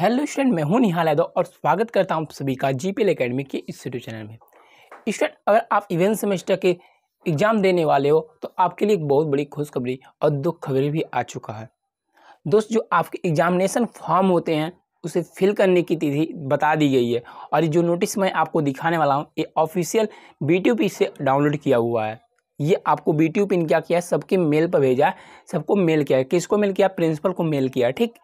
hello student मैं हूं निहाल यादव और स्वागत करता हूं आप सभी का जी पी एल अकेडमी के इस यूट्यूब चैनल में स्टूडेंट अगर आप इवेंट सेमेस्टर के एग्ज़ाम देने वाले हो तो आपके लिए एक बहुत बड़ी खुशखबरी और दुख खबरी भी आ चुका है दोस्त जो आपके एग्जामिनेशन फॉर्म होते हैं उसे फिल करने की तिथि बता दी गई है और जो नोटिस मैं आपको दिखाने वाला हूँ ये ऑफिशियल बी से डाउनलोड किया हुआ है ये आपको बी टी पिन क्या किया है सबके मेल पर भेजा है सबको मेल किया है किसको मेल किया प्रिंसिपल को मेल किया ठीक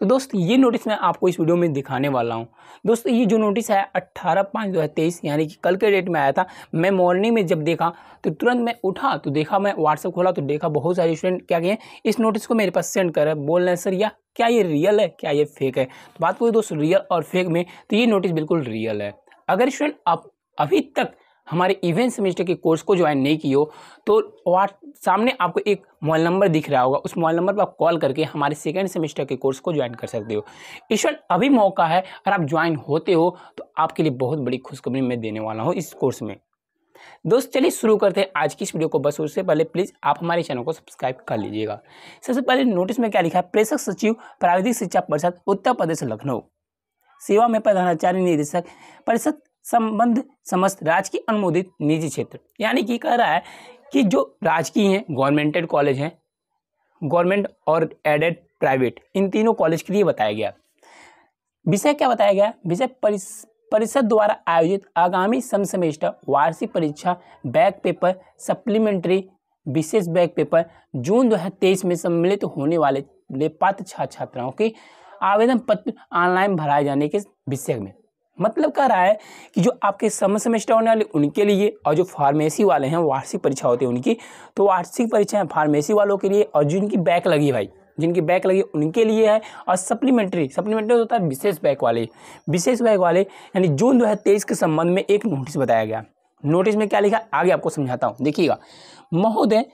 तो दोस्त ये नोटिस मैं आपको इस वीडियो में दिखाने वाला हूँ दोस्त ये जो नोटिस है अट्ठारह पाँच दो हज़ार तेईस यानी कि कल के डेट में आया था मैं मॉर्निंग में जब देखा तो तुरंत मैं उठा तो देखा मैं व्हाट्सअप खोला तो देखा बहुत सारे स्टूडेंट क्या किए इस नोटिस को मेरे पास सेंड कर बोल रहे हैं सर या क्या ये रियल है क्या ये फेक है तो बात करिए दोस्त रियल और फेक में तो ये नोटिस बिल्कुल रियल है अगर स्टूडेंट आप अभी तक हमारे इवेंट सेमेस्टर के कोर्स को ज्वाइन नहीं किया हो तो वाट सामने आपको एक मोबाइल नंबर दिख रहा होगा उस मोबाइल नंबर पर आप कॉल करके हमारे सेकेंड सेमेस्टर के कोर्स को ज्वाइन कर सकते हो इस वक्त अभी मौका है अगर आप ज्वाइन होते हो तो आपके लिए बहुत बड़ी खुशखबरी मैं देने वाला हूँ इस कोर्स में दोस्त चलिए शुरू करते हैं आज की इस वीडियो को बस उससे पहले प्लीज़ आप हमारे चैनल को सब्सक्राइब कर लीजिएगा सबसे पहले नोटिस में क्या लिखा है प्रेषक सचिव प्राविधिक शिक्षा परिषद उत्तर प्रदेश लखनऊ सेवा में प्रधानाचार्य निदेशक परिषद संबंध समस्त राजकीय अनुमोदित निजी क्षेत्र यानी कि कह रहा है कि जो राजकीय हैं गवर्नमेंटेड कॉलेज हैं गवर्नमेंट और एडेड प्राइवेट इन तीनों कॉलेज के लिए बताया गया विषय क्या बताया गया विषय परिषद द्वारा आयोजित आगामी सम सेमेस्टर वार्षिक परीक्षा बैक पेपर सप्लीमेंट्री विशेष बैक पेपर जून दो में सम्मिलित होने वाले पात्र छात्र छात्राओं के आवेदन पत्र ऑनलाइन भराए जाने के विषय में मतलब कह रहा है कि जो आपके समय सेमेस्टर होने वाले उनके लिए और जो फार्मेसी वाले हैं वार्षिक परीक्षा होती है उनकी तो वार्षिक परीक्षाएं फार्मेसी वालों के लिए और जिनकी बैक लगी भाई जिनकी बैक लगी उनके लिए है और सप्लीमेंट्री सप्लीमेंट्री होता है विशेष बैक वाले विशेष बैक वाले यानी जून दो के संबंध में एक नोटिस बताया गया नोटिस में क्या लिखा आगे आपको समझाता हूँ देखिएगा महोदय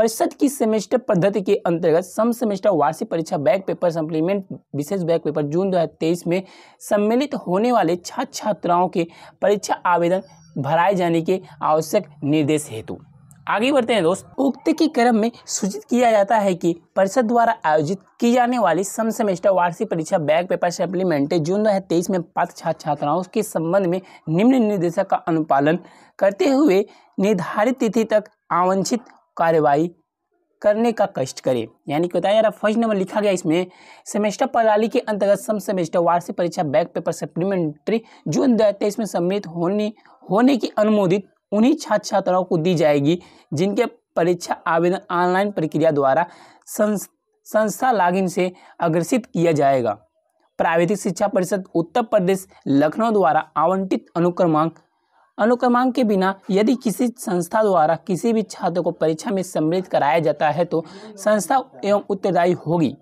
परिषद की सेमेस्टर पद्धति के अंतर्गत सम सेमेस्टर वार्षिक परीक्षा बैक पेपर सप्लीमेंट विशेष बैक पेपर जून 2023 में सम्मिलित होने वाले छात्र छात्राओं के परीक्षा आवेदन भराए जाने के आवश्यक निर्देश हेतु आगे बढ़ते हैं दोस्त उक्त के क्रम में सूचित किया जाता है कि परिषद द्वारा आयोजित की जाने वाली सम सेमेस्टर वार्षिक परीक्षा बैक पेपर सप्लीमेंट जून 2023 में पात्र छात्र छात्राओं के संबंध में निम्न निर्देशक का अनुपालन करते हुए निर्धारित तिथि तक आवंछित कार्रवाई करने का कष्ट करें यानी कि बताया है यार फर्स्ट नंबर लिखा गया इसमें सेमेस्टर प्रणाली के अंतर्गत सम सेमेस्टर वार्षिक परीक्षा बैक पेपर सप्लीमेंट्री जून दो हज़ार में सम्मिलित होने होने की अनुमोदित उन्हीं छात्र छात्राओं को दी जाएगी जिनके परीक्षा आवेदन ऑनलाइन प्रक्रिया द्वारा संस्था लागिन से अग्रसित किया जाएगा प्राविधिक शिक्षा परिषद उत्तर प्रदेश लखनऊ द्वारा आवंटित अनुक्रमांक अनुक्रमांक के बिना यदि किसी संस्था द्वारा किसी भी छात्र को परीक्षा में सम्मिलित कराया जाता है तो संस्था एवं उत्तरदायी होगी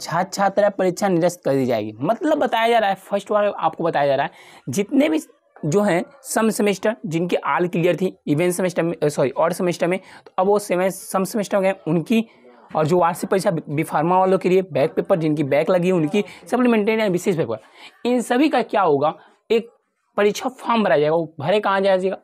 छात्र छात्रा परीक्षा निरस्त कर दी जाएगी मतलब बताया जा रहा है फर्स्ट बार आपको बताया जा रहा है जितने भी जो हैं सम सेमेस्टर जिनकी आल क्लियर थी इवेंट सेमेस्टर में सॉरी और सेमेस्टर में तो अब वो सेवें सम सेमेस्टर हो गए उनकी और जो वार्षिक परीक्षा बी फार्मा वालों के लिए बैक पेपर जिनकी बैक लगी उनकी सप्लीमेंट्री विशेष पेपर इन सभी का क्या होगा परीक्षा फॉर्म भरा जाएगा वो भरे कहाँ जाएगा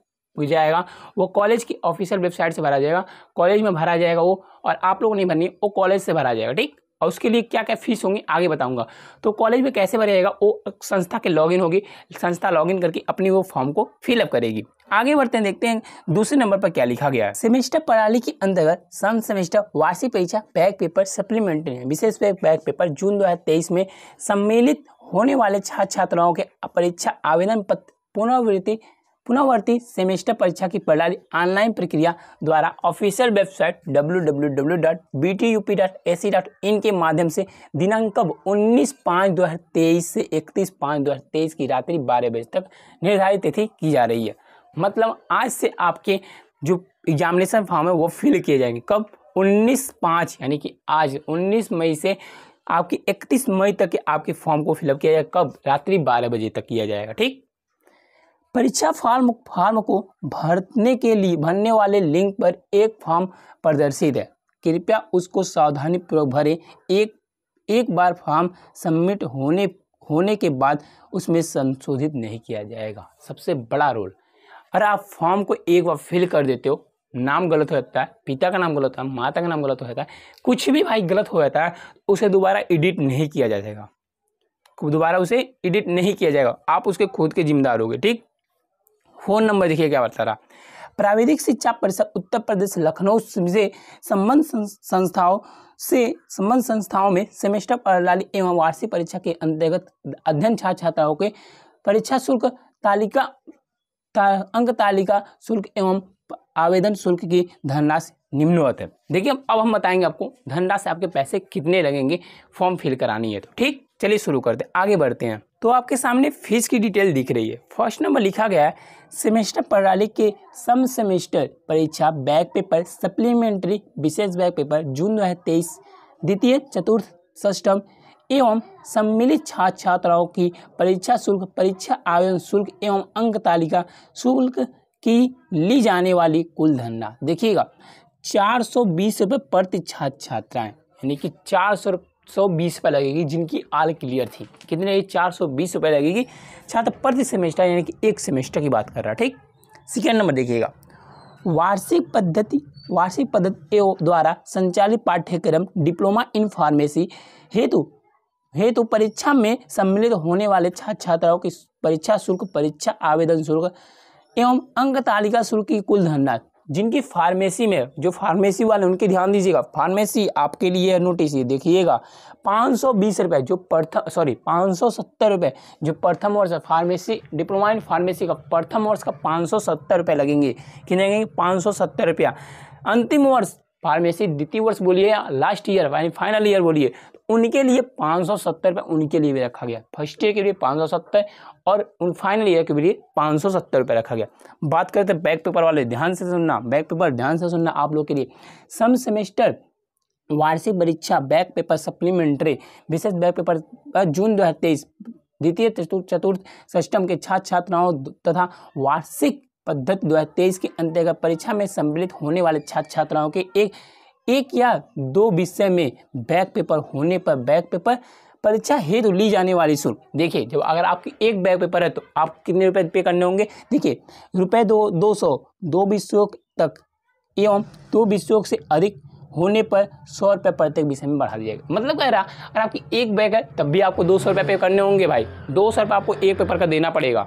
जाएगा वो कॉलेज की ऑफिशियल वेबसाइट से भरा जाएगा कॉलेज में भरा जाएगा वो और आप लोगों नहीं भरनी वो कॉलेज से भरा जाएगा ठीक और उसके लिए क्या क्या फीस होंगी आगे बताऊंगा तो कॉलेज में कैसे भरा जाएगा वो संस्था के लॉगिन होगी संस्था लॉगिन करके अपनी वो फॉर्म को फिलअप करेगी आगे बढ़ते हैं देखते हैं दूसरे नंबर पर क्या लिखा गया है सेमेस्टर प्रणाली के अंतर्गत सम सेमेस्टर वार्षिक परीक्षा बैक पेपर सप्लीमेंट्री है विशेष बैक पेपर जून दो में सम्मिलित होने वाले छात्र छात्राओं के परीक्षा आवेदन पत्र पुनर्वृत्ति पुनर्वर्ती सेमेस्टर परीक्षा की प्रणाली ऑनलाइन प्रक्रिया द्वारा ऑफिशियल वेबसाइट www.btup.ac.in के माध्यम से दिनांक कब 19 पाँच 2023 से 31 पाँच 2023 की रात्रि 12 बजे तक निर्धारित तिथि की जा रही है मतलब आज से आपके जो एग्जामिनेशन फॉर्म है वो फिल किए जाएंगे कब 19 पाँच यानी कि आज 19 मई से आपकी 31 मई तक के आपके फॉर्म को फिलअप किया जाएगा कब रात्रि 12 बजे तक किया जाएगा ठीक परीक्षा फार्म फॉर्म को भरने के लिए भरने वाले लिंक पर एक फॉर्म प्रदर्शित है कृपया उसको सावधानीपूर्वक भरें एक एक बार फॉर्म सबमिट होने होने के बाद उसमें संशोधित नहीं किया जाएगा सबसे बड़ा रोल अरे आप फॉर्म को एक बार फिल कर देते हो नाम गलत हो जाता है पिता का नाम गलत होता है माता का नाम गलत हो जाता है कुछ भी भाई गलत हो जाता है उसे दोबारा एडिट नहीं किया जाएगा दोबारा उसे एडिट नहीं किया जाएगा आप उसके खुद के जिम्मेदार होगे ठीक फोन नंबर देखिए क्या बता रहा प्राविधिक शिक्षा परिषद उत्तर प्रदेश लखनऊ से संबंध संस्थाओं से संबंध संस्थाओं में सेमेस्टर प्रणाली एवं वार्षिक परीक्षा के अंतर्गत अध्ययन छात्र छात्राओं के परीक्षा शुल्क तालिका ता, अंक तालिका शुल्क एवं आवेदन शुल्क की धनराशि निम्नवत है देखिए अब हम बताएंगे आपको धनराशि आपके पैसे कितने लगेंगे फॉर्म फिल करानी है तो ठीक चलिए शुरू करते आगे बढ़ते हैं तो आपके सामने फीस की डिटेल दिख रही है फर्स्ट नंबर लिखा गया है सेमेस्टर प्रणाली के सम सेमेस्टर परीक्षा बैक पेपर सप्लीमेंट्री विशेष बैक पेपर जून दो हज़ार तेईस द्वितीय चतुर्थ सष्टम एवं सम्मिलित छात्र छात्राओं की परीक्षा शुल्क परीक्षा आवेदन शुल्क एवं अंक तालिका शुल्क की ली जाने वाली कुल धंधा देखिएगा चार सौ बीस रुपये प्रति छात्र छात्राएँ यानी कि चार सौ सौ बीस रुपये लगेगी जिनकी आल क्लियर थी कितने चार सौ बीस रुपये लगेगी छात्र प्रति सेमेस्टर यानी कि एक सेमेस्टर की बात कर रहा है ठीक सेकेंड नंबर देखिएगा वार्षिक पद्धति वार्षिक पद्धति द्वारा संचालित पाठ्यक्रम डिप्लोमा इन फार्मेसी हेतु हेतु परीक्षा में सम्मिलित होने वाले छात्र छात्राओं की परीक्षा शुल्क परीक्षा आवेदन शुल्क एवं अंक तालिका शुल्क की कुल धनराशि जिनकी फार्मेसी में जो फार्मेसी वाले उनके ध्यान दीजिएगा फार्मेसी आपके लिए नोटिस ये देखिएगा पाँच सौ बीस रुपये जो प्रथम सॉरी पाँच सौ सत्तर रुपये जो प्रथम वर्ष फार्मेसी डिप्लोमा इन फार्मेसी का प्रथम वर्ष का पाँच सौ सत्तर रुपये लगेंगे कितने लगेंगे पाँच सौ सत्तर रुपया अंतिम वर्ष फार्मेसी द्वितीय वर्ष बोलिए लास्ट ईयर यानी फाइनल ईयर बोलिए तो उनके लिए पाँच सौ सत्तर रुपये उनके लिए भी रखा गया फर्स्ट ईयर के लिए पाँच सौ सत्तर और उन फाइनल ईयर के लिए पाँच सौ सत्तर रुपये रखा गया बात करें तो बैक पेपर वाले ध्यान से सुनना बैक पेपर ध्यान से सुनना आप लोग के लिए सम सेमेस्टर वार्षिक परीक्षा बैक पेपर सप्लीमेंट्री विशेष बैक पेपर जून दो हज़ार तेईस द्वितीय चतुर्थ चतुर्थ के छात्र छात्राओं तथा वार्षिक पद्धति 2023 के अंतर्गत परीक्षा में सम्मिलित होने वाले छात्र छात्राओं के एक एक या दो विषय में बैक पेपर होने पर बैक पेपर परीक्षा हेतु ली जाने वाली शुल्क देखिए जब अगर आपकी एक बैक पेपर है तो आप कितने रुपए पे करने होंगे देखिए रुपये दो दो सौ दो विषयों तक एवं दो विषयों से अधिक होने पर सौ रुपये प्रत्येक विषय में बढ़ा दिया मतलब कह रहा अगर आपकी एक बैग है तब भी आपको दो सौ रुपये पे करने होंगे भाई दो सौ रुपये आपको एक पेपर का देना पड़ेगा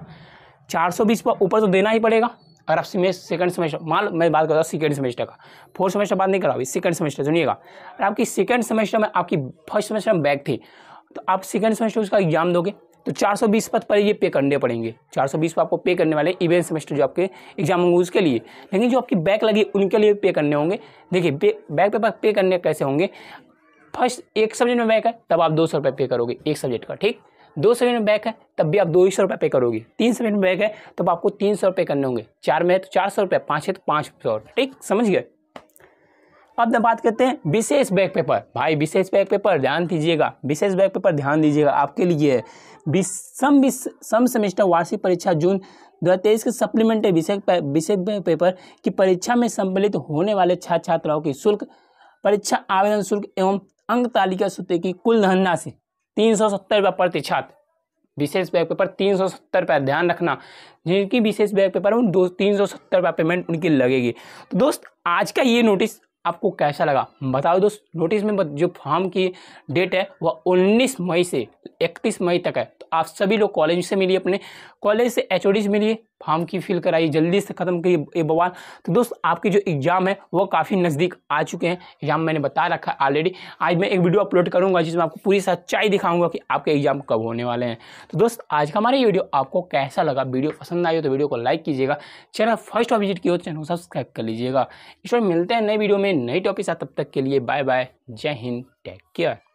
चार सौ बीस ऊपर तो देना ही पड़ेगा अगर आप सेमेस्ट सेकंड सेमेस्टर मान मैं बात कर रहा हूँ सेकेंड सेमेस्टर का फोर्थ सेमेस्टर बात नहीं कर रहा हूँ सेकंड सेमेस्टर सुनिएगा अगर आपकी सेकंड सेमेस्टर में आपकी फर्स्ट सेमेस्टर में बैक थी तो आप सेकंड सेमेस्टर उसका एग्जाम दोगे तो 420 पद पर ये पे करने पड़ेंगे 420 पर आपको पे करने वाले इवेंट सेमेस्टर जो आपके एग्जाम होंगे उसके लिए लेकिन जो आपकी बैक लगी उनके लिए पे करने होंगे देखिए बैक पेपर पे करने कैसे होंगे फर्स्ट एक सब्जेक्ट में बैक है तब आप दो सौ रुपये पे करोगे एक सब्जेक्ट का ठीक दो सेकेंड में बैक है तब भी आप दो ही सौ रुपये पे करोगे तीन सेकेंड में बैक है तब आपको तीन सौ रुपये करने होंगे चार में है तो चार सौ रुपये पाँच है तो पाँच सौ ठीक समझ गए अब ना बात करते हैं विशेष बैक पेपर भाई विशेष बैक पेपर ध्यान दीजिएगा विशेष बैक पेपर ध्यान दीजिएगा आपके लिए सम सम सेमेस्टर वार्षिक परीक्षा जून दो हज़ार तेईस के सप्लीमेंट्री विषय विषय पेपर की परीक्षा में सम्मिलित होने वाले छात्र छात्राओं की शुल्क परीक्षा आवेदन शुल्क एवं अंक तालिका सूत्र की कुल धनराशि तीन सौ सत्तर रुपये प्रति छात्र विशेष बैग पेपर तीन सौ सत्तर रुपये ध्यान रखना जिनकी विशेष बैग पेपर है उन दो तीन सौ सत्तर रुपये पेमेंट उनकी लगेगी तो दोस्त आज का ये नोटिस आपको कैसा लगा बताओ दोस्त नोटिस में जो फॉर्म की डेट है वह 19 मई से 31 मई तक है आप सभी लोग कॉलेज से मिलिए अपने कॉलेज से एच से मिलिए फॉर्म की फिल कराइए जल्दी से ख़त्म करिए ये बवाल तो दोस्त आपके जो एग्ज़ाम है वो काफ़ी नज़दीक आ चुके हैं एग्ज़ाम मैंने बता रखा है ऑलरेडी आज मैं एक वीडियो अपलोड करूँगा जिसमें आपको पूरी सच्चाई दिखाऊंगा कि आपके एग्ज़ाम कब होने वाले हैं तो दोस्त आज का हमारा ये वीडियो आपको कैसा लगा वीडियो पसंद आई हो तो वीडियो को लाइक कीजिएगा चैनल फर्स्ट ऑफ विजिट किया हो चैनल को सब्सक्राइब कर लीजिएगा इस मिलते हैं नए वीडियो में नई टॉपिक साथ तब तक के लिए बाय बाय जय हिंद टेक केयर